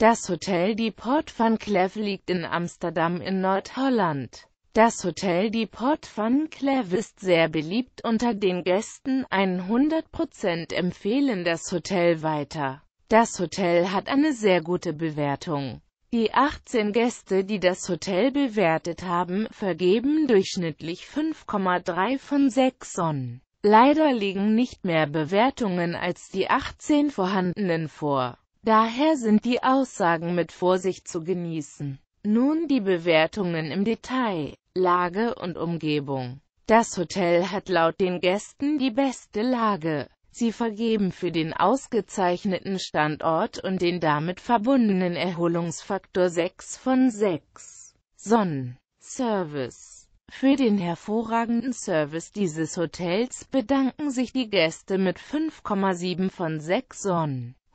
Das Hotel Die Port van Cleve liegt in Amsterdam in Nordholland. Das Hotel Die Port van Cleve ist sehr beliebt unter den Gästen, 100% empfehlen das Hotel weiter. Das Hotel hat eine sehr gute Bewertung. Die 18 Gäste, die das Hotel bewertet haben, vergeben durchschnittlich 5,3 von 6 Sonnen. Leider liegen nicht mehr Bewertungen als die 18 vorhandenen vor. Daher sind die Aussagen mit Vorsicht zu genießen. Nun die Bewertungen im Detail, Lage und Umgebung. Das Hotel hat laut den Gästen die beste Lage. Sie vergeben für den ausgezeichneten Standort und den damit verbundenen Erholungsfaktor 6 von 6. Sonnen. Service. Für den hervorragenden Service dieses Hotels bedanken sich die Gäste mit 5,7 von 6 Sonnen.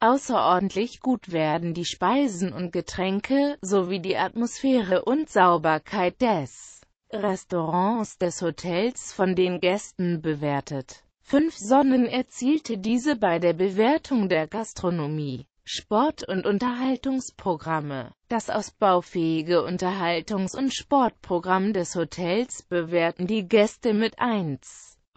Außerordentlich gut werden die Speisen und Getränke, sowie die Atmosphäre und Sauberkeit des Restaurants des Hotels von den Gästen bewertet. Fünf Sonnen erzielte diese bei der Bewertung der Gastronomie. Sport- und Unterhaltungsprogramme. Das ausbaufähige Unterhaltungs- und Sportprogramm des Hotels bewerten die Gäste mit 1.